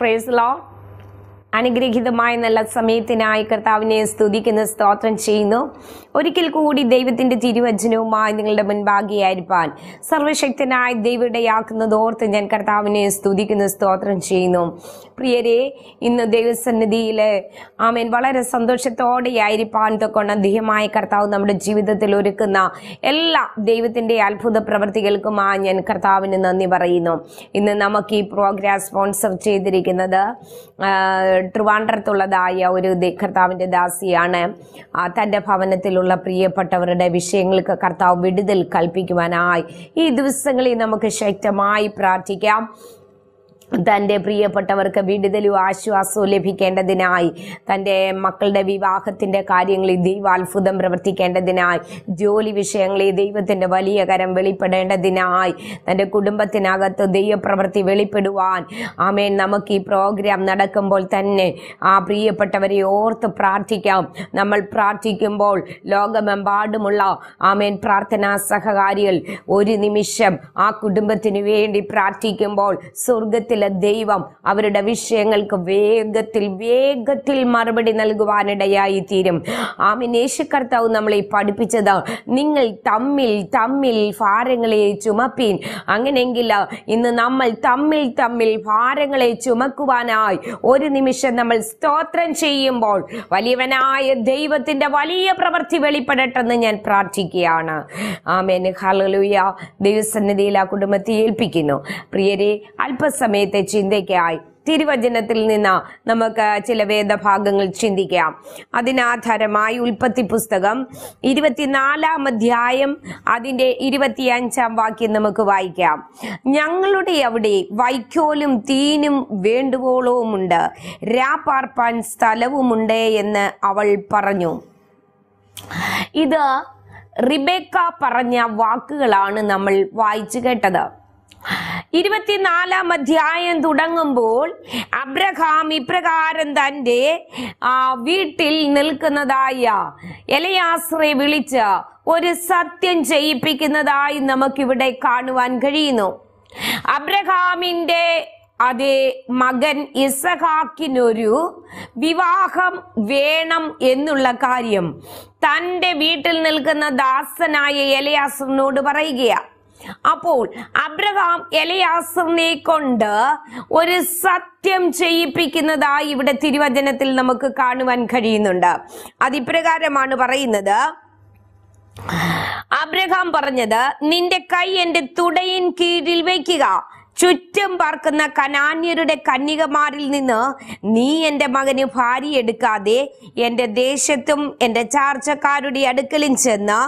praise law അനുഗ്രഹീതമായ നല്ല സമയത്തിനായി കർത്താവിനെ സ്തുതിക്കുന്ന സ്തോത്രം ചെയ്യുന്നു ഒരിക്കൽ കൂടി ദൈവത്തിന്റെ തിരുവചനവുമായി നിങ്ങളുടെ മുൻപാകെയായിരിക്കാൻ സർവശക്തനായ ദൈവയുടെയാക്കുന്നത് ഓർത്ത് ഞാൻ കർത്താവിനെ സ്തുതിക്കുന്ന സ്തോത്രം ചെയ്യുന്നു പ്രിയരെ ഇന്ന് ദൈവസന്നിധിയിൽ ആമേൻ വളരെ സന്തോഷത്തോടെ ആയിരിക്കാൻ തൊക്കൊണ്ട് അധികമായ കർത്താവ് നമ്മുടെ ജീവിതത്തിൽ ഒരുക്കുന്ന എല്ലാ ദൈവത്തിന്റെ അത്ഭുത പ്രവൃത്തികൾക്കുമായി ഞാൻ കർത്താവിന് നന്ദി പറയുന്നു ഇന്ന് നമുക്ക് ഈ പ്രോഗ്രാം സ്പോൺസർ ചെയ്തിരിക്കുന്നത് ട്രിവാൻഡ്രത്തുള്ളതായ ഒരു കർത്താവിന്റെ ദാസിയാണ് തന്റെ ഭവനത്തിലുള്ള ഉള്ള പ്രിയപ്പെട്ടവരുടെ വിഷയങ്ങൾക്ക് കർത്താവ് വിടുതൽ കൽപ്പിക്കുവാനായി ഈ ദിവസങ്ങളിൽ നമുക്ക് ശക്തമായി പ്രാർത്ഥിക്കാം തൻ്റെ പ്രിയപ്പെട്ടവർക്ക് വിടുതലും ആശ്വാസവും ലഭിക്കേണ്ടതിനായി തൻ്റെ മക്കളുടെ വിവാഹത്തിൻ്റെ കാര്യങ്ങളിൽ ദൈവാത്ഭുതം പ്രവർത്തിക്കേണ്ടതിനായി ജോലി വിഷയങ്ങളിൽ ദൈവത്തിൻ്റെ വലിയ കരം വെളിപ്പെടേണ്ടതിനായി തൻ്റെ കുടുംബത്തിനകത്ത് ദൈവപ്രവൃത്തി വെളിപ്പെടുവാൻ ആമേൻ നമുക്ക് ഈ പ്രോഗ്രാം നടക്കുമ്പോൾ തന്നെ ആ പ്രിയപ്പെട്ടവരെ ഓർത്ത് പ്രാർത്ഥിക്കാം നമ്മൾ പ്രാർത്ഥിക്കുമ്പോൾ ലോകമെമ്പാടുമുള്ള ആമേൻ പ്രാർത്ഥനാ സഹകാരികൾ ഒരു നിമിഷം ആ കുടുംബത്തിനു വേണ്ടി പ്രാർത്ഥിക്കുമ്പോൾ സ്വർഗത്തിൽ സമയത്തിൽ ദൈവം അവരുടെ വിഷയങ്ങൾക്ക് വേഗത്തിൽ വേഗത്തിൽ മറുപടി നൽകുവാനിടയായി തീരും ആമിനേശു കർത്താവ് നമ്മളെ പഠിപ്പിച്ചത് നിങ്ങൾ തമ്മിൽ തമ്മിൽ ഭാരങ്ങളെ ചുമപ്പീൻ അങ്ങനെയെങ്കിൽ ഇന്ന് നമ്മൾ തമ്മിൽ തമ്മിൽ ഭാരങ്ങളെ ചുമക്കുവാനായി ഒരു നിമിഷം നമ്മൾ സ്തോത്രം ചെയ്യുമ്പോൾ വലിയവനായ ദൈവത്തിന്റെ വലിയ പ്രവൃത്തി വെളിപ്പെടട്ടെന്ന് ഞാൻ പ്രാർത്ഥിക്കുകയാണ് ആമേന് ഹലലുയ ദൈവസന്നിധിയിൽ ആ കുടുംബത്തെ ഏൽപ്പിക്കുന്നു പ്രിയരെ അല്പസമയത്ത് വിഷയത്തെ ചിന്തിക്കായി തിരുവചനത്തിൽ നിന്ന് നമുക്ക് ചില വേദഭാഗങ്ങൾ ചിന്തിക്കാം അതിനാധാരമായി ഉൽപ്പത്തി പുസ്തകം ഇരുപത്തിനാലാം അധ്യായം അതിൻ്റെ ഇരുപത്തിയഞ്ചാം വാക്യം നമുക്ക് വായിക്കാം ഞങ്ങളുടെ അവിടെ വൈക്കോലും തീനും വേണ്ടുവോളവുമുണ്ട് രാപ്പാർപ്പാൻ സ്ഥലവുമുണ്ട് എന്ന് അവൾ പറഞ്ഞു ഇത് റിബേക്ക പറഞ്ഞ വാക്കുകളാണ് നമ്മൾ വായിച്ചു കേട്ടത് ഇരുപത്തിനാലാം അധ്യായം തുടങ്ങുമ്പോൾ അബ്രഹാം ഇപ്രകാരം തൻ്റെ വീട്ടിൽ നിൽക്കുന്നതായ എലയാശ്രയെ വിളിച്ച് ഒരു സത്യം ചെയ്യിപ്പിക്കുന്നതായി നമുക്കിവിടെ കാണുവാൻ കഴിയുന്നു അബ്രഹാമിന്റെ അതേ മകൻ ഇസഹാക്കിനൊരു വിവാഹം വേണം എന്നുള്ള കാര്യം തൻ്റെ വീട്ടിൽ നിൽക്കുന്ന ദാസനായ എലയാസറിനോട് പറയുകയാണ് അപ്പോൾ അബ്രഹാം എലയാസറിനെ കൊണ്ട് ഒരു സത്യം ചെയ്യിപ്പിക്കുന്നതായി ഇവിടെ തിരുവചനത്തിൽ നമുക്ക് കാണുവാൻ കഴിയുന്നുണ്ട് അതിപ്രകാരമാണ് പറയുന്നത് അബ്രഹാം പറഞ്ഞത് നിന്റെ കൈ എന്റെ തുടയിൻ കീഴിൽ വയ്ക്കുക ചുറ്റും പാർക്കുന്ന കനാന്യരുടെ കന്യകമാരിൽ നിന്ന് നീ എൻ്റെ മകന് ഭാര്യ എടുക്കാതെ എൻ്റെ ദേശത്തും എൻ്റെ ചാർച്ചക്കാരുടെ അടുക്കലും ചെന്ന്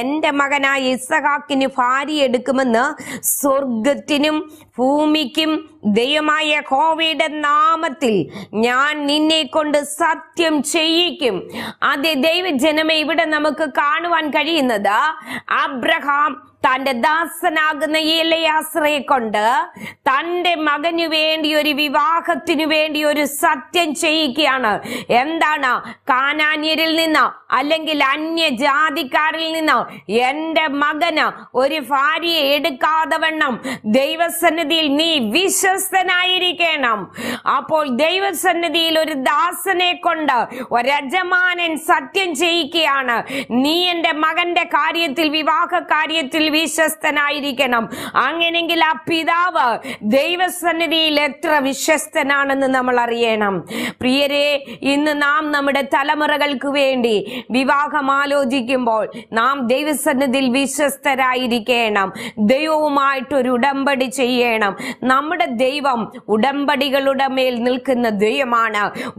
എൻ്റെ മകനായ ഇസഹാക്കിന് ഭാര്യ എടുക്കുമെന്ന് സ്വർഗത്തിനും ഭൂമിക്കും ദൈവമായ ഹോവയുടെ നാമത്തിൽ ഞാൻ നിന്നെ കൊണ്ട് സത്യം ചെയ്യിക്കും അതേ ദൈവജനമേ ഇവിടെ നമുക്ക് കാണുവാൻ കഴിയുന്നത് അബ്രഹാം തന്റെ ദാസനാകുന്ന ഏലയാശ്രയെ കൊണ്ട് തന്റെ മകനു വേണ്ടി ഒരു വിവാഹത്തിനു വേണ്ടി ഒരു സത്യം ചെയ്യുകയാണ് എന്താണ് കാനാന്യരിൽ നിന്ന് അല്ലെങ്കിൽ അന്യജാതിക്കാരിൽ നിന്ന് എൻ്റെ മകന് ഒരു ഭാര്യയെ എടുക്കാതെ വണ്ണം ദൈവസന്നിധിയിൽ നീ വിശ്വസ്തനായിരിക്കണം അപ്പോൾ ദൈവസന്നിധിയിൽ ഒരു ദാസനെ കൊണ്ട് ഒരജമാനൻ സത്യം ചെയ്യിക്കുകയാണ് നീ എൻ്റെ മകന്റെ കാര്യത്തിൽ വിവാഹ കാര്യത്തിൽ വിശ്വസ്തനായിരിക്കണം അങ്ങനെങ്കിൽ ആ പിതാവ് ദൈവസന്നിധിയിൽ എത്ര വിശ്വസ്തനാണെന്ന് നമ്മൾ അറിയണം പ്രിയരെ ഇന്ന് നാം നമ്മുടെ തലമുറകൾക്ക് വേണ്ടി വിവാഹം ആലോചിക്കുമ്പോൾ നാം ദൈവസന്നിധിയിൽ വിശ്വസ്തരായിരിക്കണം ദൈവവുമായിട്ടൊരു ഉടമ്പടി ചെയ്യണം നമ്മുടെ ദൈവം ഉടമ്പടികളുടെ മേൽ നിൽക്കുന്ന ദൈവമാണ്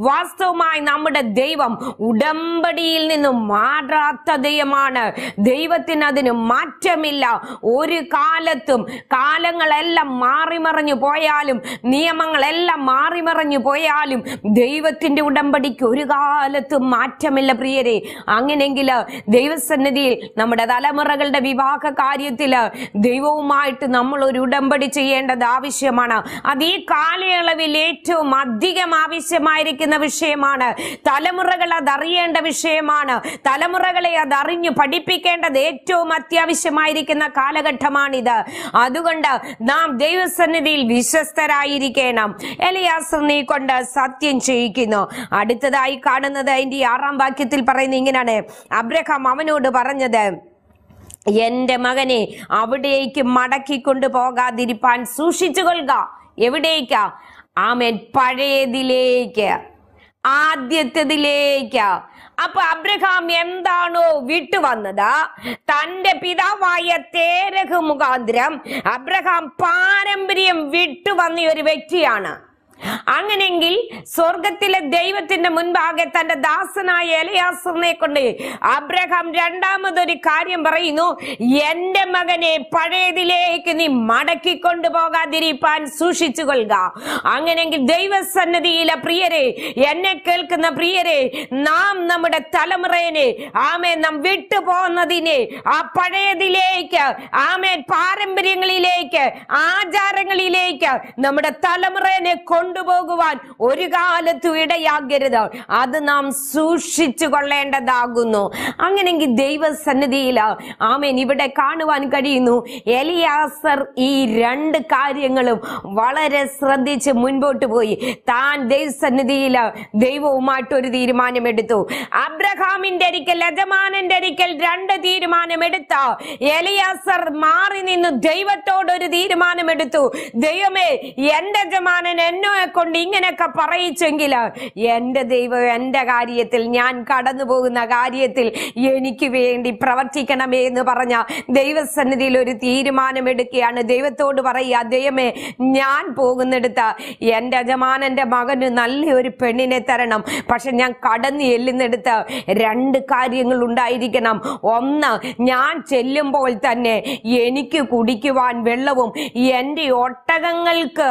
വാസ്തവമായി നമ്മുടെ ദൈവം ഉടമ്പടിയിൽ നിന്നും മാറാത്ത ദൈവമാണ് ദൈവത്തിന് അതിന് മാറ്റമില്ല ഇല്ല ഒരു കാലത്തും കാലങ്ങളെല്ലാം മാറിമറിഞ്ഞു പോയാലും നിയമങ്ങളെല്ലാം മാറിമറിഞ്ഞു പോയാലും ദൈവത്തിന്റെ ഉടമ്പടിക്ക് ഒരു കാലത്തും മാറ്റമില്ല പ്രിയരെ അങ്ങനെങ്കിൽ ദൈവസന്നിധിയിൽ നമ്മുടെ തലമുറകളുടെ വിവാഹ കാര്യത്തിൽ ദൈവവുമായിട്ട് നമ്മൾ ഒരു ഉടമ്പടി ചെയ്യേണ്ടത് ആവശ്യമാണ് അത് ഈ കാലയളവിൽ ഏറ്റവും അധികം ആവശ്യമായിരിക്കുന്ന വിഷയമാണ് തലമുറകൾ അതറിയേണ്ട വിഷയമാണ് തലമുറകളെ അതറിഞ്ഞു പഠിപ്പിക്കേണ്ടത് ഏറ്റവും അത്യാവശ്യമായിരിക്കുന്ന ജീവിക്കുന്ന കാലഘട്ടമാണിത് അതുകൊണ്ട് നാം ദൈവസന്നിധിയിൽ വിശ്വസ്തരായിരിക്കണം നീ കൊണ്ട് സത്യം ചെയ്യിക്കുന്നു അടുത്തതായി കാണുന്നത് അതിന്റെ ആറാം വാക്യത്തിൽ പറയുന്നത് ഇങ്ങനെയാണ് അബ്രഹാം അവനോട് പറഞ്ഞത് എന്റെ മകനെ അവിടേക്ക് മടക്കി കൊണ്ടുപോകാതിരിപ്പാൻ സൂക്ഷിച്ചു കൊള്ളുക എവിടേക്കാ ആമേൻ പഴയതിലേക്ക് ആദ്യത്തതിലേക്ക് അപ്പൊ അബ്രഹാം എന്താണോ വിട്ടു വന്നത് തന്റെ പിതാവായ തേരഹ് മുഖാന്തരം അബ്രഹാം പാരമ്പര്യം വിട്ടു വന്ന ഒരു വ്യക്തിയാണ് അങ്ങനെങ്കിൽ സ്വർഗത്തിലെ ദൈവത്തിന്റെ മുൻപാകെ തന്റെ ദാസനായ എലയാസറിനെ കൊണ്ട് അബ്രഹാം രണ്ടാമതൊരു കാര്യം പറയുന്നു എന്റെ മകനെ പഴയതിലേക്ക് നീ മടക്കി കൊണ്ടുപോകാതിരിപ്പാൻ സൂക്ഷിച്ചു കൊള്ളുക അങ്ങനെങ്കിൽ ദൈവസന്നിധിയിലെ പ്രിയരെ എന്നെ കേൾക്കുന്ന പ്രിയരെ നാം നമ്മുടെ തലമുറയെ ആമേ നാം വിട്ടുപോകുന്നതിനെ ആ പഴയതിലേക്ക് ആമേ പാരമ്പര്യങ്ങളിലേക്ക് ആചാരങ്ങളിലേക്ക് നമ്മുടെ തലമുറയെ കൊണ്ട് കൊണ്ടുപോകുവാൻ ഒരു കാലത്തും ഇടയാകരുത് അത് നാം സൂക്ഷിച്ചു കൊള്ളേണ്ടതാകുന്നു അങ്ങനെങ്കിൽ ദൈവസന്നിധിയിൽ ആമേൻ ഇവിടെ കാണുവാൻ കഴിയുന്നു എലിയാസർ ഈ രണ്ട് കാര്യങ്ങളും വളരെ ശ്രദ്ധിച്ച് മുൻപോട്ട് പോയി താൻ ദൈവസന്നിധിയിൽ ദൈവവുമായിട്ട് ഒരു തീരുമാനമെടുത്തു അബ്രഹാമിന്റെ അരിക്കൽ യജമാനന്റെ അരിക്കൽ രണ്ട് തീരുമാനമെടുത്ത എലിയാസർ മാറി നിന്ന് ദൈവത്തോടൊരു തീരുമാനമെടുത്തു ദൈവമേ എന്റെ യജമാനൻ എന്നോ കൊണ്ട് ഇങ്ങനെയൊക്കെ പറയിച്ചെങ്കിൽ എൻ്റെ ദൈവം എൻ്റെ കാര്യത്തിൽ ഞാൻ കടന്നു പോകുന്ന കാര്യത്തിൽ എനിക്ക് വേണ്ടി പ്രവർത്തിക്കണമേ എന്ന് പറഞ്ഞ ദൈവസന്നിധിയിൽ ഒരു തീരുമാനമെടുക്കുകയാണ് ദൈവത്തോട് പറയുക ദൈവമേ ഞാൻ പോകുന്നിടത്ത് എൻ്റെ യജമാനൻ്റെ മകന് നല്ലൊരു പെണ്ണിനെ തരണം പക്ഷെ ഞാൻ കടന്ന് ചെല്ലുന്നിടത്ത് രണ്ട് കാര്യങ്ങൾ ഉണ്ടായിരിക്കണം ഒന്ന് ഞാൻ ചെല്ലുമ്പോൾ തന്നെ എനിക്ക് കുടിക്കുവാൻ വെള്ളവും എൻ്റെ ഒട്ടകങ്ങൾക്ക്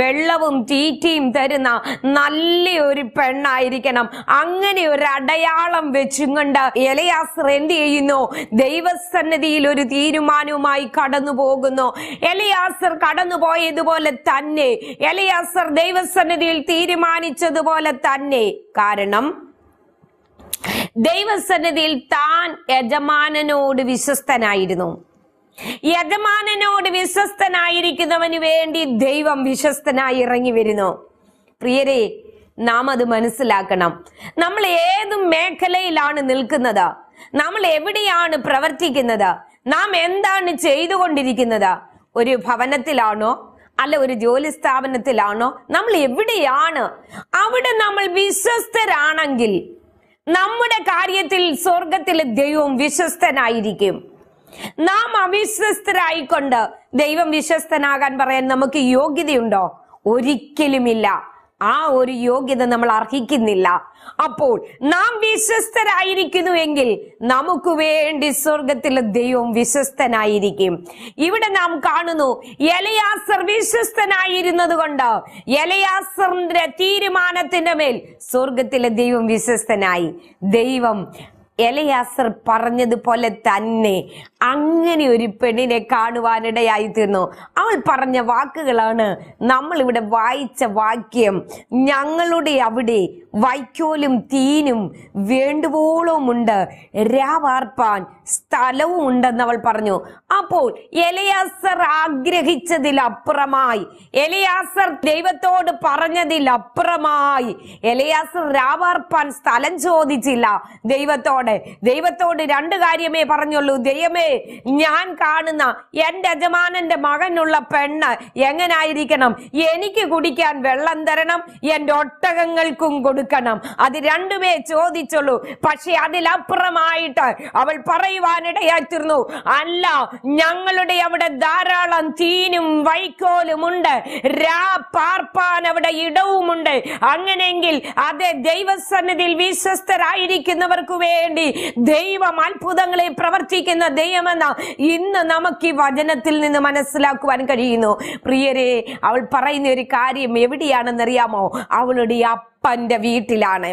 വെള്ളവും തീ ടീം തരുന്ന നല്ലൊരു പെണ്ണായിരിക്കണം അങ്ങനെ ഒരു അടയാളം വെച്ചുകൊണ്ട് എലയാസർ എന്ത് ചെയ്യുന്നു ദൈവസന്നിധിയിൽ ഒരു തീരുമാനവുമായി കടന്നു പോകുന്നു എലയാസർ കടന്നു പോയതുപോലെ തന്നെ എലയാസർ ദൈവസന്നിധിയിൽ തീരുമാനിച്ചതുപോലെ തന്നെ കാരണം ദൈവസന്നിധിയിൽ താൻ യജമാനനോട് വിശ്വസ്തനായിരുന്നു യജമാനോട് വിശ്വസ്തനായിരിക്കുന്നവന് വേണ്ടി ദൈവം വിശ്വസ്തനായി ഇറങ്ങി വരുന്നു പ്രിയരെ നാം അത് മനസ്സിലാക്കണം നമ്മൾ ഏത് മേഖലയിലാണ് നിൽക്കുന്നത് നമ്മൾ എവിടെയാണ് പ്രവർത്തിക്കുന്നത് നാം എന്താണ് ചെയ്തുകൊണ്ടിരിക്കുന്നത് ഒരു ഭവനത്തിലാണോ അല്ല ഒരു ജോലി സ്ഥാപനത്തിലാണോ നമ്മൾ എവിടെയാണ് അവിടെ നമ്മൾ വിശ്വസ്തരാണെങ്കിൽ നമ്മുടെ കാര്യത്തിൽ സ്വർഗത്തിലെ ദൈവം വിശ്വസ്തനായിരിക്കും നാം അവിശ്വസ്തരായിക്കൊണ്ട് ദൈവം വിശ്വസ്തനാകാൻ പറയാൻ നമുക്ക് യോഗ്യതയുണ്ടോ ഒരിക്കലുമില്ല ആ ഒരു യോഗ്യത നമ്മൾ അർഹിക്കുന്നില്ല അപ്പോൾ നാം എങ്കിൽ നമുക്ക് വേണ്ടി സ്വർഗത്തിലെ ദൈവം വിശ്വസ്തനായിരിക്കും ഇവിടെ നാം കാണുന്നു എലയാസർ വിശ്വസ്തനായിരുന്നത് കൊണ്ട് എലയാസറിന്റെ തീരുമാനത്തിന്റെ മേൽ സ്വർഗത്തിലെ ദൈവം വിശ്വസ്തനായി ദൈവം എലയാസർ പറഞ്ഞതുപോലെ തന്നെ അങ്ങനെ ഒരു പെണ്ണിനെ കാണുവാനിടയായി തീർന്നു അവൾ പറഞ്ഞ വാക്കുകളാണ് നമ്മൾ ഇവിടെ വായിച്ച വാക്യം ഞങ്ങളുടെ അവിടെ വൈക്കോലും തീനും വേണ്ടുവോളവും ഉണ്ട് രാവാർപ്പാൻ സ്ഥലവും ഉണ്ടെന്ന് അവൾ പറഞ്ഞു അപ്പോൾ എലയാസർ ആഗ്രഹിച്ചതിലപ്പുറമായി എലയാസർ ദൈവത്തോട് പറഞ്ഞതിലപ്പുറമായി എലയാസർ രാവാർപ്പാൻ സ്ഥലം ചോദിച്ചില്ല ദൈവത്തോട് വിനയത്തോടെ ദൈവത്തോട് രണ്ട് കാര്യമേ പറഞ്ഞുള്ളൂ ദൈവമേ ഞാൻ കാണുന്ന എൻ്റെ യജമാനന്റെ മകനുള്ള പെണ്ണ് എങ്ങനായിരിക്കണം എനിക്ക് കുടിക്കാൻ വെള്ളം തരണം എൻ്റെ ഒട്ടകങ്ങൾക്കും കൊടുക്കണം അത് രണ്ടുമേ ചോദിച്ചുള്ളൂ പക്ഷെ അതിലപ്പുറമായിട്ട് അവൾ പറയുവാനിടയായിത്തീർന്നു അല്ല ഞങ്ങളുടെ അവിടെ ധാരാളം തീനും വൈക്കോലും രാ പാർപ്പാൻ അവിടെ ഇടവുമുണ്ട് അങ്ങനെയെങ്കിൽ അതെ ദൈവസന്നിധിയിൽ വിശ്വസ്തരായിരിക്കുന്നവർക്ക് വേണ്ടി വേണ്ടി ദൈവം അത്ഭുതങ്ങളെ പ്രവർത്തിക്കുന്ന ദൈവമെന്ന ഇന്ന് നമുക്ക് ഈ വചനത്തിൽ നിന്ന് മനസ്സിലാക്കുവാൻ കഴിയുന്നു പ്രിയരെ അവൾ പറയുന്ന ഒരു കാര്യം എവിടെയാണെന്നറിയാമോ അവളുടെ ആ ഒരപ്പൻ്റെ വീട്ടിലാണ്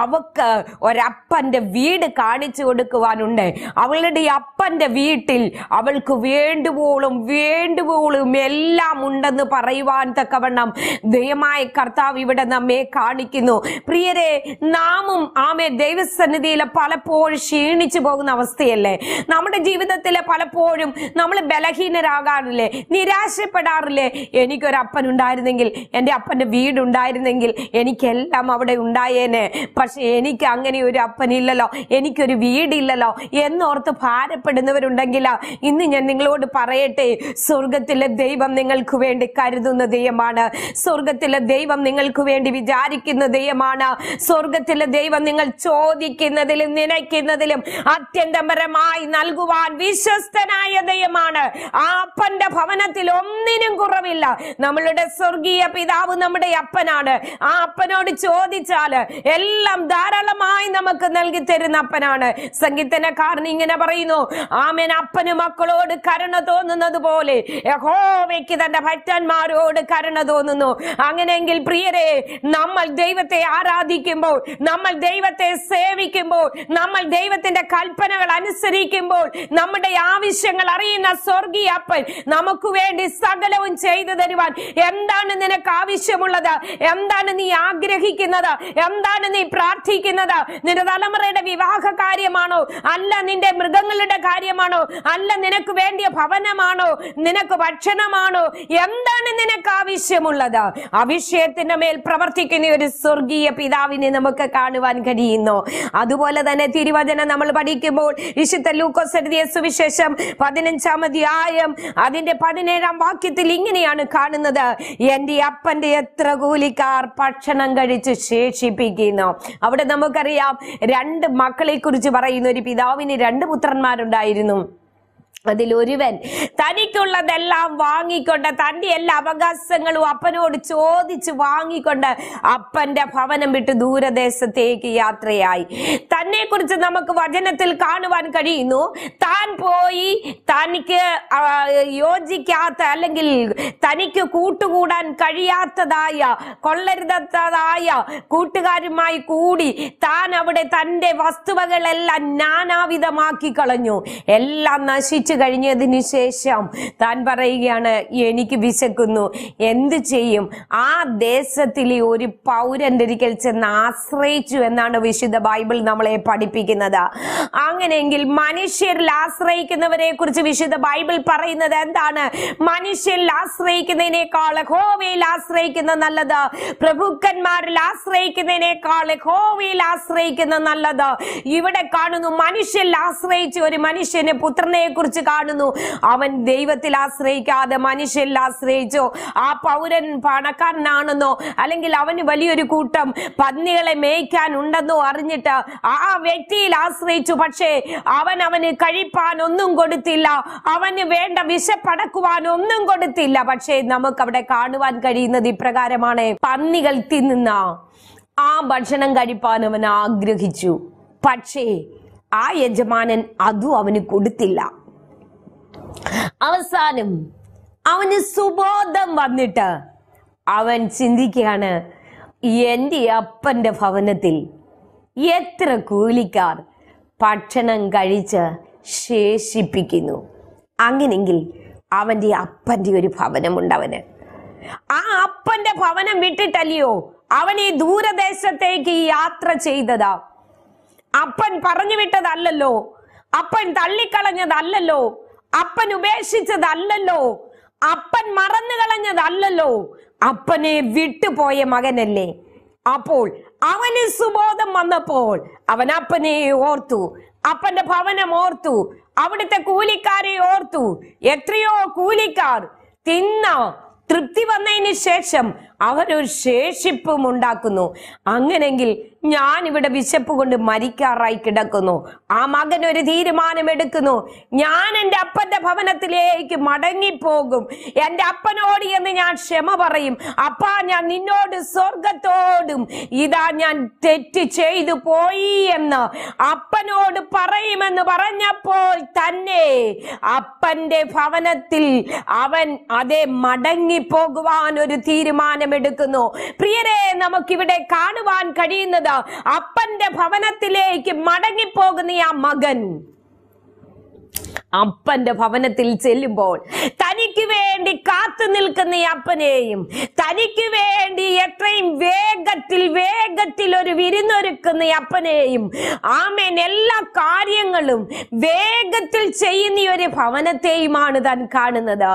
അവക്ക് ഒരപ്പൻ്റെ വീട് കാണിച്ചു കൊടുക്കുവാനുണ്ട് അവളുടെ അപ്പൻ്റെ വീട്ടിൽ അവൾക്ക് വേണ്ടുവോളും വേണ്ടുവോളും എല്ലാം ഉണ്ടെന്ന് പറയുവാൻ തക്കവണ്ണം ദയമായ കർത്താവ് ഇവിടെ നമ്മെ കാണിക്കുന്നു പ്രിയരെ നാമും ആമേ ദൈവസന്നിധിയിൽ പലപ്പോഴും ക്ഷീണിച്ചു പോകുന്ന അവസ്ഥയല്ലേ നമ്മുടെ ജീവിതത്തിലെ പലപ്പോഴും നമ്മൾ ബലഹീനരാകാറില്ലേ നിരാശപ്പെടാറില്ലേ എനിക്കൊരപ്പൻ ഉണ്ടായിരുന്നെങ്കിൽ എൻ്റെ അപ്പൻ്റെ വീടുണ്ടായിരുന്നെങ്കിൽ എനിക്ക് എല്ലാം അവിടെ ഉണ്ടായേനെ പക്ഷെ എനിക്ക് അങ്ങനെ ഒരു അപ്പനില്ലല്ലോ എനിക്കൊരു വീടില്ലല്ലോ എന്നോർത്ത് ഭാരപ്പെടുന്നവരുണ്ടെങ്കിൽ ഇന്ന് ഞാൻ നിങ്ങളോട് പറയട്ടെ സ്വർഗത്തിലെ ദൈവം നിങ്ങൾക്ക് വേണ്ടി കരുതുന്ന ദൈവമാണ് സ്വർഗത്തിലെ ദൈവം നിങ്ങൾക്ക് വേണ്ടി വിചാരിക്കുന്ന ദൈവമാണ് സ്വർഗത്തിലെ ദൈവം നിങ്ങൾ ചോദിക്കുന്നതിലും നനയ്ക്കുന്നതിലും അത്യന്തപരമായി നൽകുവാൻ വിശ്വസ്തനായ ദൈവമാണ് ആ അപ്പന്റെ ഭവനത്തിൽ ഒന്നിനും കുറവില്ല നമ്മളുടെ സ്വർഗീയ പിതാവ് നമ്മുടെ അപ്പനാണ് ആ അപ്പനോട് ചോദിച്ചാൽ എല്ലാം ധാരാളമായി നമുക്ക് നൽകി തരുന്ന അപ്പനാണ് സംഗീതനക്കാരൻ ഇങ്ങനെ പറയുന്നു ആമേൻ അപ്പന് മക്കളോട് കരുണ തോന്നുന്നത് പോലെ യഹോവയ്ക്ക് തന്റെ ഭറ്റന്മാരോട് കരുണ തോന്നുന്നു അങ്ങനെയെങ്കിൽ പ്രിയരെ നമ്മൾ ദൈവത്തെ ആരാധിക്കുമ്പോൾ നമ്മൾ ദൈവത്തെ സേവിക്കുമ്പോൾ നമ്മൾ ദൈവത്തിന്റെ കൽപ്പനകൾ അനുസരിക്കുമ്പോൾ നമ്മുടെ ആവശ്യങ്ങൾ അറിയുന്ന സ്വർഗീയ അപ്പൻ നമുക്ക് വേണ്ടി സകലവും ചെയ്തു തരുവാൻ എന്താണ് നിനക്ക് ആവശ്യമുള്ളത് എന്താണ് നീ ആഗ്രഹിക്കുന്നത് പ്രാർത്ഥിക്കുന്നത് എന്താണ് നീ പ്രാർത്ഥിക്കുന്നത് നിന്റെ തലമുറയുടെ വിവാഹ കാര്യമാണോ അല്ല നിന്റെ മൃഗങ്ങളുടെ കാര്യമാണോ അല്ല നിനക്ക് വേണ്ടിയ ഭവനമാണോ നിനക്ക് ഭക്ഷണമാണോ എന്താണ് നിനക്ക് ആവശ്യമുള്ളത് അഭിഷേകത്തിന്റെ മേൽ പ്രവർത്തിക്കുന്ന ഒരു സ്വർഗീയ പിതാവിനെ നമുക്ക് കാണുവാൻ കഴിയുന്നു അതുപോലെ തന്നെ തിരുവചന നമ്മൾ പഠിക്കുമ്പോൾ വിശുദ്ധ ലൂക്കോസ് എഴുതിയ സുവിശേഷം പതിനഞ്ചാം അധ്യായം അതിന്റെ പതിനേഴാം വാക്യത്തിൽ ഇങ്ങനെയാണ് കാണുന്നത് എന്റെ അപ്പന്റെ എത്ര കൂലിക്കാർ ഭക്ഷണം കഴിച്ചു ഏറ്റു ശേഷിപ്പിക്കുന്നു അവിടെ നമുക്കറിയാം രണ്ട് മക്കളെ കുറിച്ച് പറയുന്ന ഒരു പിതാവിന് രണ്ട് പുത്രന്മാരുണ്ടായിരുന്നു അതിലൊരുവൻ തനിക്കുള്ളതെല്ലാം വാങ്ങിക്കൊണ്ട് തന്റെ എല്ലാ അവകാശങ്ങളും അപ്പനോട് ചോദിച്ച് വാങ്ങിക്കൊണ്ട് അപ്പന്റെ ഭവനം വിട്ട് ദൂരദേശത്തേക്ക് യാത്രയായി തന്നെ കുറിച്ച് നമുക്ക് വചനത്തിൽ കാണുവാൻ കഴിയുന്നു താൻ പോയി തനിക്ക് യോജിക്കാത്ത അല്ലെങ്കിൽ തനിക്ക് കൂട്ടുകൂടാൻ കഴിയാത്തതായ കൊള്ളരുതായ കൂട്ടുകാരുമായി കൂടി താൻ അവിടെ തന്റെ വസ്തുവകളെല്ലാം നാനാവിധമാക്കി കളഞ്ഞു എല്ലാം നശിച്ചു കഴിച്ചു കഴിഞ്ഞതിന് ശേഷം താൻ പറയുകയാണ് എനിക്ക് വിശക്കുന്നു എന്ത് ചെയ്യും ആ ദേശത്തിലെ ഒരു ഒരിക്കൽ ചെന്ന് ആശ്രയിച്ചു എന്നാണ് വിശുദ്ധ ബൈബിൾ നമ്മളെ പഠിപ്പിക്കുന്നത് അങ്ങനെയെങ്കിൽ മനുഷ്യരിൽ ആശ്രയിക്കുന്നവരെ കുറിച്ച് വിശുദ്ധ ബൈബിൾ പറയുന്നത് എന്താണ് മനുഷ്യരിൽ ആശ്രയിക്കുന്നതിനേക്കാൾ ഹോവയിൽ ആശ്രയിക്കുന്ന നല്ലത് പ്രഭുക്കന്മാരിൽ ആശ്രയിക്കുന്നതിനേക്കാൾ ഹോവയിൽ ആശ്രയിക്കുന്ന നല്ലത് ഇവിടെ കാണുന്നു മനുഷ്യരിൽ ആശ്രയിച്ച് ഒരു മനുഷ്യന് പുത്രനെ കുറിച്ച് കാണുന്നു അവൻ ദൈവത്തിൽ ആശ്രയിക്കാതെ മനുഷ്യരിൽ ആശ്രയിച്ചോ ആ പൗരൻ പണക്കാരനാണെന്നോ അല്ലെങ്കിൽ അവന് വലിയൊരു കൂട്ടം പന്നികളെ മേയ്ക്കാൻ ഉണ്ടെന്നോ അറിഞ്ഞിട്ട് ആ വ്യക്തിയിൽ ആശ്രയിച്ചു പക്ഷേ അവൻ അവന് കഴിപ്പാൻ ഒന്നും കൊടുത്തില്ല അവന് വേണ്ട വിശപ്പടക്കുവാൻ ഒന്നും കൊടുത്തില്ല പക്ഷേ നമുക്ക് അവിടെ കാണുവാൻ കഴിയുന്നത് ഇപ്രകാരമാണ് പന്നികൾ തിന്നുന്ന ആ ഭക്ഷണം കഴിപ്പാൻ അവൻ ആഗ്രഹിച്ചു പക്ഷേ ആ യജമാനൻ അതും അവന് കൊടുത്തില്ല അവസാനം അവന് സുബോധം വന്നിട്ട് അവൻ ചിന്തിക്കുകയാണ് എൻ്റെ അപ്പൻ്റെ ഭവനത്തിൽ എത്ര കൂലിക്കാർ ഭക്ഷണം കഴിച്ച് ശേഷിപ്പിക്കുന്നു അങ്ങനെങ്കിൽ അവൻ്റെ അപ്പൻ്റെ ഒരു ഭവനമുണ്ട് അവന് ആ അപ്പൻ്റെ ഭവനം വിട്ടിട്ടല്ലയോ അവൻ ഈ ദൂരദേശത്തേക്ക് യാത്ര ചെയ്തതാ അപ്പൻ പറഞ്ഞു വിട്ടതല്ലല്ലോ അപ്പൻ തള്ളിക്കളഞ്ഞതല്ലോ അപ്പൻ ഉപേക്ഷിച്ചതല്ലല്ലോ അപ്പൻ മറന്നു കളഞ്ഞതല്ലോ അപ്പനെ വിട്ടുപോയ മകനല്ലേ അപ്പോൾ അവന് സുബോധം വന്നപ്പോൾ അവൻ അപ്പനെ ഓർത്തു അപ്പന്റെ ഭവനം ഓർത്തു അവിടുത്തെ കൂലിക്കാരെ ഓർത്തു എത്രയോ കൂലിക്കാർ തിന്ന തൃപ്തി വന്നതിന് ശേഷം അവരൊരു ശേഷിപ്പും ഉണ്ടാക്കുന്നു അങ്ങനെങ്കിൽ ഞാൻ ഇവിടെ വിശപ്പ് കൊണ്ട് മരിക്കാറായി കിടക്കുന്നു ആ മകൻ ഒരു തീരുമാനമെടുക്കുന്നു ഞാൻ എൻ്റെ അപ്പൻ്റെ ഭവനത്തിലേക്ക് മടങ്ങിപ്പോകും എൻ്റെ അപ്പനോട് എന്ന് ഞാൻ ക്ഷമ പറയും അപ്പാ ഞാൻ നിന്നോട് സ്വർഗത്തോടും ഇതാ ഞാൻ തെറ്റ് ചെയ്തു പോയി എന്ന് അപ്പനോട് പറയുമെന്ന് പറഞ്ഞപ്പോൾ തന്നെ അപ്പന്റെ ഭവനത്തിൽ അവൻ അതെ മടങ്ങി പോകുവാൻ ഒരു തീരുമാനമെടുക്കുന്നു പ്രിയരെ നമുക്കിവിടെ കാണുവാൻ കഴിയുന്നത് അപ്പന്റെ ഭവനത്തിലേക്ക് മടങ്ങിപ്പോകുന്ന ആ മകൻ അപ്പന്റെ ഭവനത്തിൽ ചെല്ലുമ്പോൾ തനിക്ക് വേണ്ടി കാത്തു നിൽക്കുന്ന അപ്പനെയും തനിക്ക് വേണ്ടി എത്രയും വേഗത്തിൽ വേഗത്തിൽ ഒരു വിരുന്നൊരുക്കുന്ന അപ്പനെയും ആമേൻ എല്ലാ കാര്യങ്ങളും വേഗത്തിൽ ചെയ്യുന്ന ഒരു ഭവനത്തെയുമാണ് താൻ കാണുന്നത്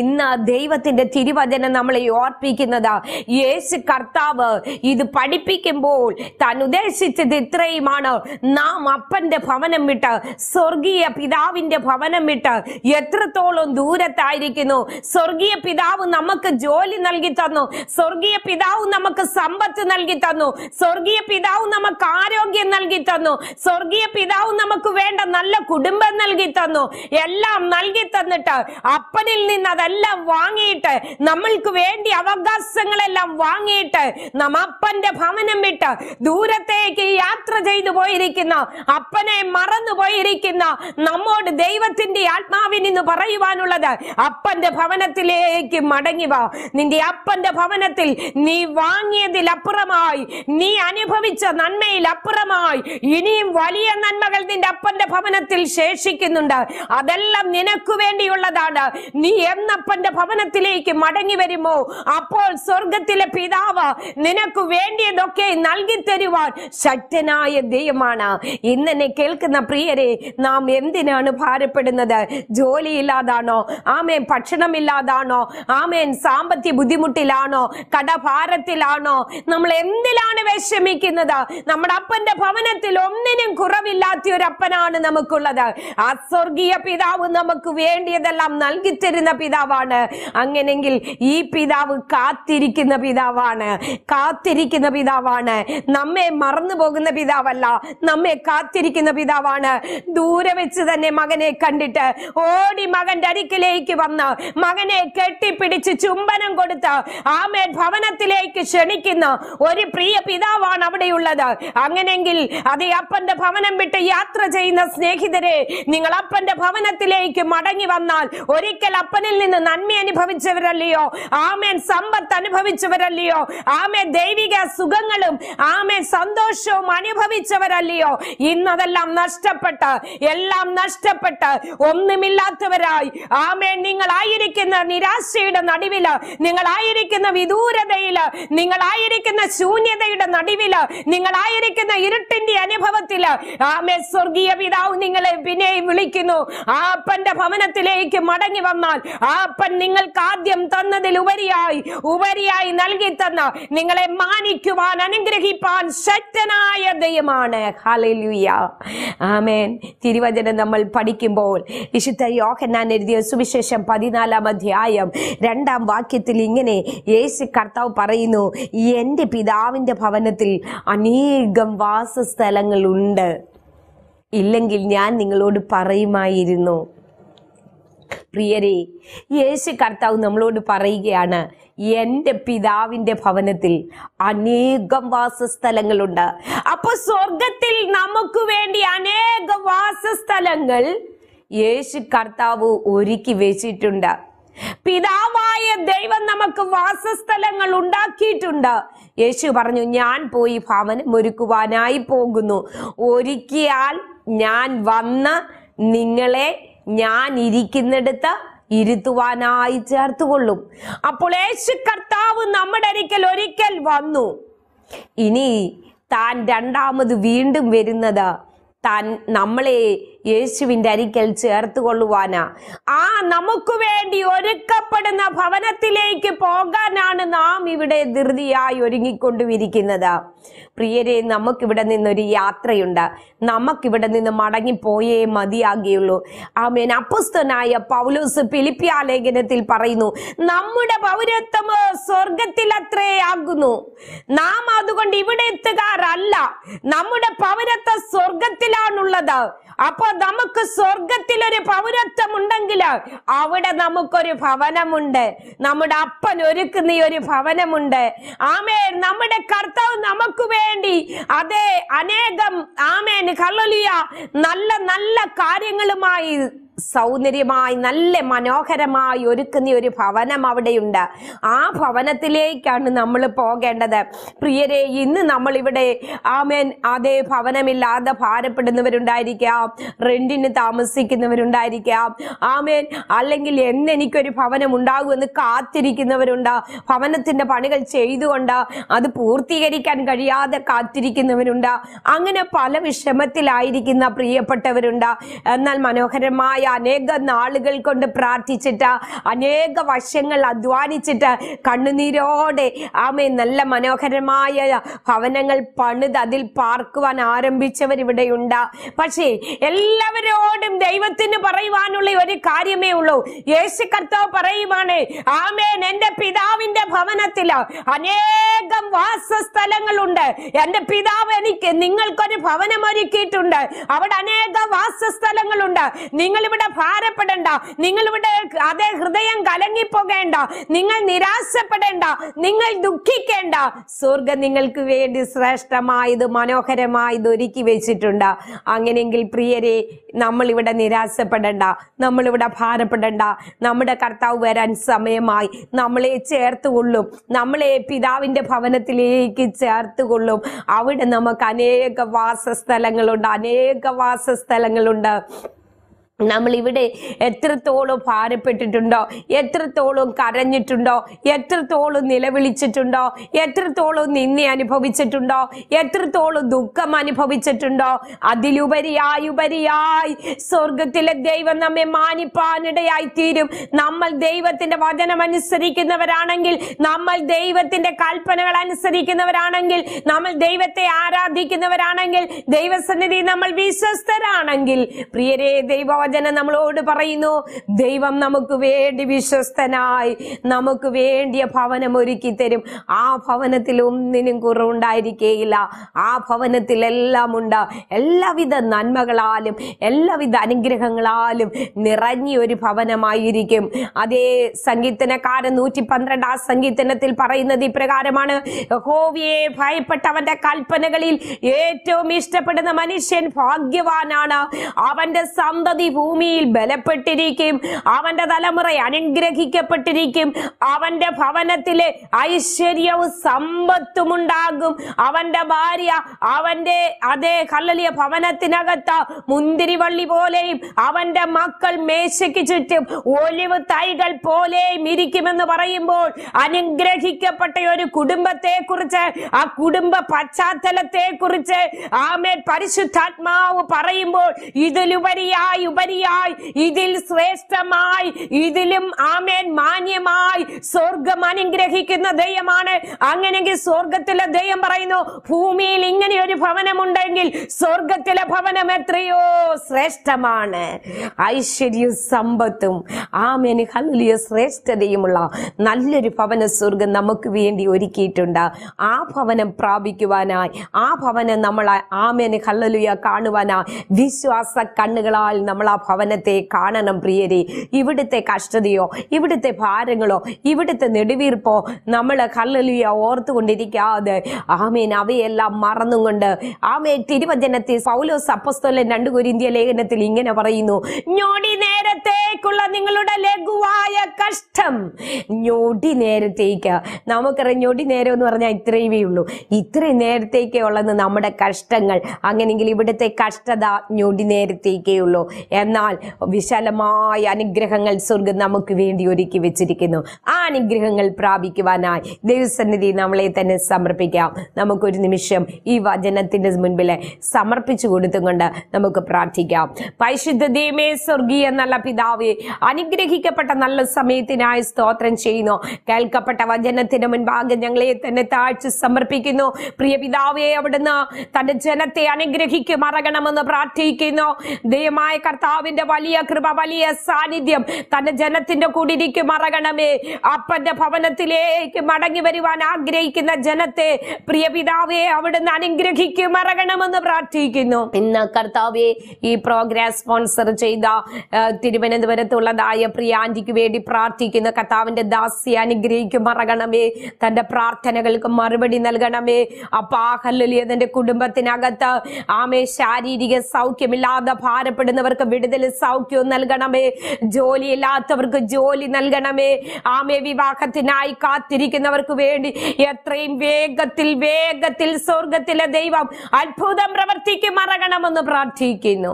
ഇന്ന് ദൈവത്തിന്റെ തിരുവചനം നമ്മളെ ഓർപ്പിക്കുന്നത് യേശു കർത്താവ് ഇത് പഠിപ്പിക്കുമ്പോൾ താൻ ഉദ്ദേശിച്ചത് ഇത്രയുമാണ് നാം അപ്പന്റെ ഭവനം വിട്ട് സ്വർഗീയ പിതാവിന്റെ ഭവനം വിട്ട് എത്രത്തോളം ദൂരത്തായിരിക്കുന്നു സ്വർഗീയ പിതാവ് നമുക്ക് ജോലി നൽകി തന്നു സ്വർഗീയ പിതാവ് നമുക്ക് സമ്പത്ത് നൽകി തന്നു സ്വർഗീയ പിതാവ് നമുക്ക് ആരോഗ്യം നൽകി തന്നു സ്വർഗീയ പിതാവ് നമുക്ക് വേണ്ട നല്ല കുടുംബം നൽകി തന്നു എല്ലാം നൽകി തന്നിട്ട് അപ്പനിൽ നിന്ന് അതെല്ലാം വാങ്ങിയിട്ട് നമ്മൾക്ക് വേണ്ടി അവകാശങ്ങളെല്ലാം വാങ്ങിയിട്ട് നമ്മ അപ്പന്റെ ഭവനം വിട്ട് ദൂരത്തേക്ക് യാത്ര ചെയ്തു പോയിരിക്കുന്ന അപ്പനെ മറന്നു പോയിരിക്കുന്ന നമ്മോട് ദൈവ ദൈവത്തിന്റെ ആത്മാവിൽ നിന്ന് പറയുവാനുള്ളത് അപ്പന്റെ ഭവനത്തിലേക്ക് മടങ്ങി വാ നിന്റെ അപ്പന്റെ ഭവനത്തിൽ നീ വാങ്ങിയതിൽ അപ്പുറമായി നീ അനുഭവിച്ച നന്മയിൽ അപ്പുറമായി ഇനിയും വലിയ നന്മകൾ നിന്റെ അപ്പന്റെ ഭവനത്തിൽ ശേഷിക്കുന്നുണ്ട് അതെല്ലാം നിനക്ക് വേണ്ടിയുള്ളതാണ് നീ എന്നപ്പന്റെ ഭവനത്തിലേക്ക് മടങ്ങി വരുമോ അപ്പോൾ സ്വർഗത്തിലെ പിതാവ് നിനക്ക് വേണ്ടിയതൊക്കെ നൽകി തരുവാൻ ശക്തനായ ദൈവമാണ് ഇന്നെ കേൾക്കുന്ന പ്രിയരെ നാം എന്തിനാണ് ഭാരം ഭയപ്പെടുന്നത് ജോലിയില്ലാതാണോ ആമേൻ ഇല്ലാതാണോ ആമേൻ സാമ്പത്തിക ബുദ്ധിമുട്ടിലാണോ കടഭാരത്തിലാണോ നമ്മൾ എന്തിലാണ് വിഷമിക്കുന്നത് നമ്മുടെ അപ്പന്റെ ഭവനത്തിൽ ഒന്നിനും കുറവില്ലാത്ത ഒരു അപ്പനാണ് നമുക്കുള്ളത് ആ സ്വർഗീയ പിതാവ് നമുക്ക് വേണ്ടിയതെല്ലാം നൽകി തരുന്ന പിതാവാണ് അങ്ങനെങ്കിൽ ഈ പിതാവ് കാത്തിരിക്കുന്ന പിതാവാണ് കാത്തിരിക്കുന്ന പിതാവാണ് നമ്മെ മറന്നു പോകുന്ന പിതാവല്ല നമ്മെ കാത്തിരിക്കുന്ന പിതാവാണ് ദൂരെ വെച്ച് തന്നെ മകനെ കണ്ടിട്ട് ഓടി മകന്റെ അരിക്കിലേക്ക് വന്ന് മകനെ കെട്ടിപ്പിടിച്ച് ചുംബനം കൊടുത്ത് ആമേൻ ഭവനത്തിലേക്ക് ക്ഷണിക്കുന്ന ഒരു പ്രിയ പിതാവാണ് അവിടെയുള്ളത് അങ്ങനെങ്കിൽ അത് അപ്പന്റെ ഭവനം വിട്ട് യാത്ര ചെയ്യുന്ന സ്നേഹിതരെ നിങ്ങൾ അപ്പന്റെ ഭവനത്തിലേക്ക് മടങ്ങി വന്നാൽ ഒരിക്കൽ അപ്പനിൽ നിന്ന് നന്മ അനുഭവിച്ചവരല്ലയോ ആമേൻ സമ്പത്ത് അനുഭവിച്ചവരല്ലയോ ആമേൻ ദൈവിക സുഖങ്ങളും ആമേൻ സന്തോഷവും അനുഭവിച്ചവരല്ലയോ ഇന്നതെല്ലാം നഷ്ടപ്പെട്ട് എല്ലാം നഷ്ടപ്പെട്ട് പുറപ്പെട്ട് ഒന്നുമില്ലാത്തവരായി ആമേൻ നിങ്ങളായിരിക്കുന്ന നിരാശയുടെ നടുവില് നിങ്ങളായിരിക്കുന്ന വിദൂരതയില് നിങ്ങളായിരിക്കുന്ന ശൂന്യതയുടെ നടുവില് നിങ്ങളായിരിക്കുന്ന ഇരുട്ടിന്റെ അനുഭവത്തില് ആമേ സ്വർഗീയ പിതാവ് നിങ്ങളെ പിന്നെ വിളിക്കുന്നു ആപ്പന്റെ ഭവനത്തിലേക്ക് മടങ്ങി വന്നാൽ ആപ്പൻ നിങ്ങൾക്ക് ആദ്യം തന്നതിൽ ഉപരിയായി ഉപരിയായി നൽകി തന്ന നിങ്ങളെ മാനിക്കുവാൻ അനുഗ്രഹിപ്പാൻ ശക്തനായ ദൈവമാണ് ഹലലുയ ആമേൻ തിരുവചനം നമ്മൾ പഠിക്കും പറയുമ്പോൾ വിശുദ്ധ യോഹന്നാൻ എഴുതിയ സുവിശേഷം പതിനാലാം അധ്യായം രണ്ടാം വാക്യത്തിൽ ഇങ്ങനെ യേശു കർത്താവ് പറയുന്നു എൻ്റെ പിതാവിൻ്റെ ഭവനത്തിൽ അനേകം വാസസ്ഥലങ്ങളുണ്ട് ഇല്ലെങ്കിൽ ഞാൻ നിങ്ങളോട് പറയുമായിരുന്നു പ്രിയരെ യേശു കർത്താവ് നമ്മളോട് പറയുകയാണ് എൻ്റെ പിതാവിൻ്റെ ഭവനത്തിൽ അനേകം വാസസ്ഥലങ്ങളുണ്ട് അപ്പൊ സ്വർഗത്തിൽ നമുക്ക് വേണ്ടി അനേകം വാസസ്ഥലങ്ങൾ യേശു കർത്താവ് ഒരുക്കി വെച്ചിട്ടുണ്ട് പിതാവായ ദൈവം നമുക്ക് വാസസ്ഥലങ്ങൾ ഉണ്ടാക്കിയിട്ടുണ്ട് യേശു പറഞ്ഞു ഞാൻ പോയി ഭവനം ഒരുക്കുവാനായി പോകുന്നു ഒരുക്കിയാൽ ഞാൻ വന്ന് നിങ്ങളെ ഞാൻ ഇരിക്കുന്നിടത്ത് ഇരുത്തുവാനായി ചേർത്തുകൊള്ളും അപ്പോൾ യേശു കർത്താവ് നമ്മുടെ ഒരിക്കൽ ഒരിക്കൽ വന്നു ഇനി താൻ രണ്ടാമത് വീണ്ടും വരുന്നത് താൻ നമ്മളെ യേശുവിൻ്റെ അരിക്കൽ ചേർത്ത് കൊള്ളുവാനാ ആ നമുക്ക് വേണ്ടി ഒരുക്കപ്പെടുന്ന ഭവനത്തിലേക്ക് പോകാനാണ് നാം ഇവിടെ ധൃതിയായി ഒരുങ്ങിക്കൊണ്ടുവിരിക്കുന്നത് പ്രിയരെ നമുക്കിവിടെ നിന്നൊരു യാത്രയുണ്ട് നമുക്കിവിടെ നിന്ന് മടങ്ങിപ്പോയേ മതിയാകുകയുള്ളൂ ആമേൻ അപ്പുസ്തനായ പൗലോസ് പിലിപ്പ്യാലേഖനത്തിൽ ലേഖനത്തിൽ പറയുന്നു നമ്മുടെ പൗരത്വം അത്രേ ആകുന്നു നാം അതുകൊണ്ട് ഇവിടെ എത്തുകാരല്ല നമ്മുടെ പൗരത്വ സ്വർഗത്തിലാണുള്ളത് അപ്പൊ നമുക്ക് സ്വർഗത്തിൽ ഒരു പൗരത്വം ഉണ്ടെങ്കിൽ അവിടെ നമുക്കൊരു ഭവനമുണ്ട് നമ്മുടെ അപ്പൻ ഒരുക്കുന്ന ഒരു ഭവനമുണ്ട് ആമേൻ നമ്മുടെ കർത്താവ് നമുക്ക് വേണ്ടി അതേ അനേകം ആമേൻ കള്ളൊലിയ നല്ല നല്ല കാര്യങ്ങളുമായി സൗന്ദര്യമായി നല്ല മനോഹരമായി ഒരുക്കുന്ന ഒരു ഭവനം അവിടെയുണ്ട് ആ ഭവനത്തിലേക്കാണ് നമ്മൾ പോകേണ്ടത് പ്രിയരെ ഇന്ന് നമ്മൾ ഇവിടെ ആമേൻ അതേ ഭവനമില്ലാതെ ഭാരപ്പെടുന്നവരുണ്ടായിരിക്കാം റെന്റിന് താമസിക്കുന്നവരുണ്ടായിരിക്കാം ആമേൻ അല്ലെങ്കിൽ എന്നെനിക്കൊരു ഭവനം ഉണ്ടാകുമെന്ന് കാത്തിരിക്കുന്നവരുണ്ട് ഭവനത്തിന്റെ പണികൾ ചെയ്തുകൊണ്ട് അത് പൂർത്തീകരിക്കാൻ കഴിയാതെ കാത്തിരിക്കുന്നവരുണ്ട് അങ്ങനെ പല വിഷമത്തിലായിരിക്കുന്ന പ്രിയപ്പെട്ടവരുണ്ട് എന്നാൽ മനോഹരമായ കഠിനമായി അനേക നാളുകൾ കൊണ്ട് പ്രാർത്ഥിച്ചിട്ട് അനേക വശങ്ങൾ അധ്വാനിച്ചിട്ട് കണ്ണുനീരോടെ ആമേ നല്ല മനോഹരമായ ഭവനങ്ങൾ പണിത് അതിൽ പാർക്കുവാൻ ആരംഭിച്ചവർ ഇവിടെയുണ്ട് പക്ഷേ എല്ലാവരോടും ദൈവത്തിന് പറയുവാനുള്ള ഒരു കാര്യമേ ഉള്ളൂ യേശു കർത്താവ് പറയുവാണ് ആമേൻ എന്റെ പിതാവിന്റെ ഭവനത്തില് അനേകം വാസസ്ഥലങ്ങളുണ്ട് എന്റെ പിതാവ് എനിക്ക് നിങ്ങൾക്കൊരു ഭവനം ഒരുക്കിയിട്ടുണ്ട് അവിടെ അനേക വാസസ്ഥലങ്ങളുണ്ട് നിങ്ങൾ നിങ്ങളിവിടെ ഭാരപ്പെടേണ്ട നിങ്ങളിവിടെ അതേ ഹൃദയം കലങ്ങിപ്പോകേണ്ട നിങ്ങൾ നിരാശപ്പെടേണ്ട നിങ്ങൾ ദുഃഖിക്കേണ്ട സ്വർഗം നിങ്ങൾക്ക് വേണ്ടി ശ്രേഷ്ഠമായത് മനോഹരമായത് ഒരുക്കി വെച്ചിട്ടുണ്ട് അങ്ങനെയെങ്കിൽ പ്രിയരെ നമ്മളിവിടെ നിരാശപ്പെടേണ്ട നമ്മളിവിടെ ഭാരപ്പെടേണ്ട നമ്മുടെ കർത്താവ് വരാൻ സമയമായി നമ്മളെ കൊള്ളും നമ്മളെ പിതാവിൻ്റെ ഭവനത്തിലേക്ക് കൊള്ളും അവിടെ നമുക്ക് അനേക വാസസ്ഥലങ്ങളുണ്ട് അനേക വാസസ്ഥലങ്ങളുണ്ട് നമ്മൾ ഇവിടെ എത്രത്തോളം ഭാരപ്പെട്ടിട്ടുണ്ടോ എത്രത്തോളം കരഞ്ഞിട്ടുണ്ടോ എത്രത്തോളം നിലവിളിച്ചിട്ടുണ്ടോ എത്രത്തോളം നിന്നെ അനുഭവിച്ചിട്ടുണ്ടോ എത്രത്തോളം ദുഃഖം അനുഭവിച്ചിട്ടുണ്ടോ അതിലുപരിയായി ഉപരിയായി സ്വർഗത്തിലെ ദൈവം നമ്മെ മാനിപ്പാനിടയായി തീരും നമ്മൾ ദൈവത്തിന്റെ വചനം അനുസരിക്കുന്നവരാണെങ്കിൽ നമ്മൾ ദൈവത്തിന്റെ കൽപ്പനകൾ അനുസരിക്കുന്നവരാണെങ്കിൽ നമ്മൾ ദൈവത്തെ ആരാധിക്കുന്നവരാണെങ്കിൽ ദൈവസന്നിധി നമ്മൾ വിശ്വസ്തരാണെങ്കിൽ പ്രിയരേ ദൈവ വചനം നമ്മളോട് പറയുന്നു ദൈവം നമുക്ക് വേണ്ടി വിശ്വസ്തനായി നമുക്ക് വേണ്ടിയ ഭവനം ഒരുക്കി തരും ആ ഭവനത്തിൽ ഒന്നിനും കുറവുണ്ടായിരിക്കേയില്ല ആ ഭവനത്തിൽ എല്ലാം ഉണ്ട് എല്ലാവിധ നന്മകളാലും എല്ലാവിധ അനുഗ്രഹങ്ങളാലും നിറഞ്ഞി ഒരു ഭവനമായിരിക്കും അതേ സംഗീതനക്കാരൻ നൂറ്റി പന്ത്രണ്ട് ആ സംഗീതനത്തിൽ പറയുന്നത് ഇപ്രകാരമാണ് ഹോവിയെ ഭയപ്പെട്ടവന്റെ കൽപ്പനകളിൽ ഏറ്റവും ഇഷ്ടപ്പെടുന്ന മനുഷ്യൻ ഭാഗ്യവാനാണ് അവന്റെ സന്തതി ഭൂമിയിൽ ബലപ്പെട്ടിരിക്കും അവന്റെ തലമുറ അനുഗ്രഹിക്കപ്പെട്ടിരിക്കും അവന്റെ ഭവനത്തിലെ ഐശ്വര്യവും സമ്പത്തും ഉണ്ടാകും അവന്റെ ഭാര്യ അവന്റെ അതേ കല്ലലിയ ഭവനത്തിനകത്ത് മുന്തിരിവള്ളി പോലെയും അവന്റെ മക്കൾ മേശയ്ക്ക് ചുറ്റും ഒലിവ് തൈകൾ പോലെയും ഇരിക്കുമെന്ന് പറയുമ്പോൾ അനുഗ്രഹിക്കപ്പെട്ട ഒരു കുടുംബത്തെ കുറിച്ച് ആ കുടുംബ പശ്ചാത്തലത്തെ കുറിച്ച് ആമേ പരിശുദ്ധാത്മാവ് പറയുമ്പോൾ ഇതിലുപരിയായി ഉപരിയായി ഇതിൽ ശ്രേഷ്ഠമായി ഇതിലും ആമേൻ മാന്യമായി സ്വർഗം അനുഗ്രഹിക്കുന്ന ദൈവമാണ് അങ്ങനെങ്കിൽ സ്വർഗത്തിലെ ദൈവം പറയുന്നു ഭൂമിയിൽ ഇങ്ങനെ ഒരു ഭവനമുണ്ടെങ്കിൽ സ്വർഗത്തിലെ ഭവനം എത്രയോ ശ്രേഷ്ഠമാണ് ഐശ്വര്യവും സമ്പത്തും ആമേന് ഹലിയ ശ്രേഷ്ഠതയുമുള്ള നല്ലൊരു ഭവന സ്വർഗം നമുക്ക് വേണ്ടി ഒരുക്കിയിട്ടുണ്ട് ആ ഭവനം പ്രാപിക്കുവാനായി ആ ഭവനം നമ്മളെ ആമേന് ഹല്ലലുയ കാണുവാനായി വിശ്വാസ കണ്ണുകളാൽ നമ്മൾ ആ ഭവനത്തെ കാണണം പ്രിയരി ഇവിടുത്തെ കഷ്ടതയോ ഇവിടുത്തെ ഭാരങ്ങളോ ഇവിടുത്തെ നെടുവീർപ്പോ നമ്മൾ കല്ലലിയ ഓർത്തുകൊണ്ടിരിക്കാതെ ആമേൻ അവയെല്ലാം മറന്നുകൊണ്ട് ആമേൻ തിരുവചനത്തിൽ പൗലോസ് അപ്പസ്തോലൻ രണ്ടു കുരിന്തിയ ലേഖനത്തിൽ ഇങ്ങനെ പറയുന്നു ഞൊടി നേരത്തേക്കുള്ള നിങ്ങളുടെ ലഘുവായ കഷ്ടം ഞൊടി നേരത്തേക്ക് നമുക്കറിയാം ഞൊടി നേരം എന്ന് പറഞ്ഞാൽ ഇത്രയുമേ ഉള്ളൂ ഇത്രയും നേരത്തേക്കേ ഉള്ളത് നമ്മുടെ കഷ്ടങ്ങൾ അങ്ങനെങ്കിൽ ഇവിടുത്തെ കഷ്ടത ഞൊടി നേരത്തേക്കേ ഉള്ളൂ എന്നാൽ വിശാലമായ അനുഗ്രഹങ്ങൾ സ്വർഗം നമുക്ക് വേണ്ടി ഒരുക്കി വെച്ചിരിക്കുന്നു ആ അനുഗ്രഹങ്ങൾ പ്രാപിക്കുവാനായി ദൈവസന്നിധി നമ്മളെ തന്നെ സമർപ്പിക്കാം നമുക്കൊരു നിമിഷം ഈ വചനത്തിൻ്റെ മുൻപിൽ സമർപ്പിച്ചു കൊടുത്തുകൊണ്ട് നമുക്ക് പ്രാർത്ഥിക്കാം പരിശുദ്ധ ദൈവമേ സ്വർഗീയ നല്ല പിതാവെ അനുഗ്രഹിക്കപ്പെട്ട നല്ല സമയത്തിനായി സ്തോത്രം ചെയ്യുന്നു കേൾക്കപ്പെട്ട വചനത്തിന് മുൻപാകെ ഞങ്ങളെ തന്നെ താഴ്ച സമർപ്പിക്കുന്നു പ്രിയ പിതാവെ അവിടുന്ന് തന്റെ ജനത്തെ അനുഗ്രഹിക്കും മറകണമെന്ന് പ്രാർത്ഥിക്കുന്നു ദൈവമായ കർത്താവ് കർത്താവിന്റെ വലിയ കൃപ വലിയ സാന്നിധ്യം തന്റെ ജനത്തിന്റെ കൂടിരിക്ക് മറകണമേ അപ്പന്റെ ഭവനത്തിലേക്ക് മടങ്ങി വരുവാൻ ആഗ്രഹിക്കുന്ന ജനത്തെ പ്രിയ പിതാവെ അവിടുന്ന് അനുഗ്രഹിക്ക് മറകണമെന്ന് പ്രാർത്ഥിക്കുന്നു ഇന്ന് കർത്താവെ ഈ പ്രോഗ്രാം സ്പോൺസർ ചെയ്ത തിരുവനന്തപുരത്തുള്ളതായ പ്രിയ ആന്റിക്ക് വേണ്ടി പ്രാർത്ഥിക്കുന്ന കർത്താവിന്റെ ദാസി അനുഗ്രഹിക്ക് മറകണമേ തന്റെ പ്രാർത്ഥനകൾക്ക് മറുപടി നൽകണമേ അപ്പ ആഹല്ലിയതന്റെ കുടുംബത്തിനകത്ത് ആമേ ശാരീരിക സൗഖ്യമില്ലാതെ ഭാരപ്പെടുന്നവർക്ക് വിട വിടുതൽ സൗഖ്യവും നൽകണമേ ജോലി ഇല്ലാത്തവർക്ക് ജോലി നൽകണമേ ആമേ വിവാഹത്തിനായി കാത്തിരിക്കുന്നവർക്ക് വേണ്ടി എത്രയും വേഗത്തിൽ വേഗത്തിൽ സ്വർഗത്തിലെ ദൈവം അത്ഭുതം പ്രവർത്തിക്കും മറകണമെന്ന് പ്രാർത്ഥിക്കുന്നു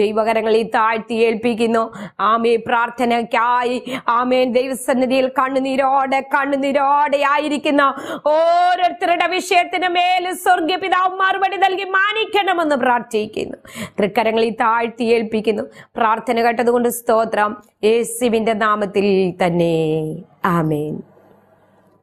ദൈവകരങ്ങൾ ഈ താഴ്ത്തി ഏൽപ്പിക്കുന്നു ആമേ പ്രാർത്ഥനയ്ക്കായി ആമേൻ ദൈവസന്നിധിയിൽ കണ്ണുനീരോടെ കണ്ണുനീരോടെ ആയിരിക്കുന്ന ഓരോരുത്തരുടെ വിഷയത്തിന് മേലും സ്വർഗ പിതാവ് മറുപടി നൽകി മാനിക്കണമെന്ന് പ്രാർത്ഥിക്കുന്നു തൃക്കരങ്ങളിൽ താഴ്ത്തി ഏൽപ്പിക്കുന്നു പ്രാർത്ഥന കേട്ടതുകൊണ്ട് സ്തോത്രം യേശുവിന്റെ നാമത്തിൽ തന്നെ ആമേൻ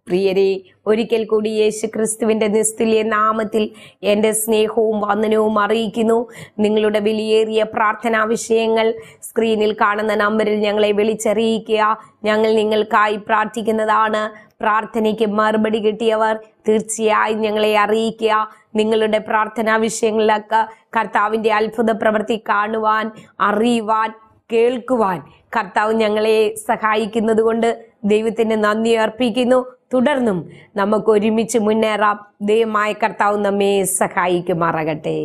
പ്രിയരെ ഒരിക്കൽ കൂടി യേശു ക്രിസ്തുവിൻ്റെ നിസ്തുല്യ നാമത്തിൽ എൻ്റെ സ്നേഹവും വന്ദനവും അറിയിക്കുന്നു നിങ്ങളുടെ വിലയേറിയ പ്രാർത്ഥനാ വിഷയങ്ങൾ സ്ക്രീനിൽ കാണുന്ന നമ്പറിൽ ഞങ്ങളെ വിളിച്ചറിയിക്കുക ഞങ്ങൾ നിങ്ങൾക്കായി പ്രാർത്ഥിക്കുന്നതാണ് പ്രാർത്ഥനയ്ക്ക് മറുപടി കിട്ടിയവർ തീർച്ചയായും ഞങ്ങളെ അറിയിക്കുക നിങ്ങളുടെ പ്രാർത്ഥനാ വിഷയങ്ങളിലൊക്കെ കർത്താവിന്റെ അത്ഭുത പ്രവൃത്തി കാണുവാൻ അറിയുവാൻ കേൾക്കുവാൻ കർത്താവ് ഞങ്ങളെ സഹായിക്കുന്നത് കൊണ്ട് ദൈവത്തിന് നന്ദി അർപ്പിക്കുന്നു തുടർന്നും നമുക്ക് ഒരുമിച്ച് മുന്നേറാം ദൈവമായ കർത്താവ് നമ്മെ സഹായിക്കുമാറാകട്ടെ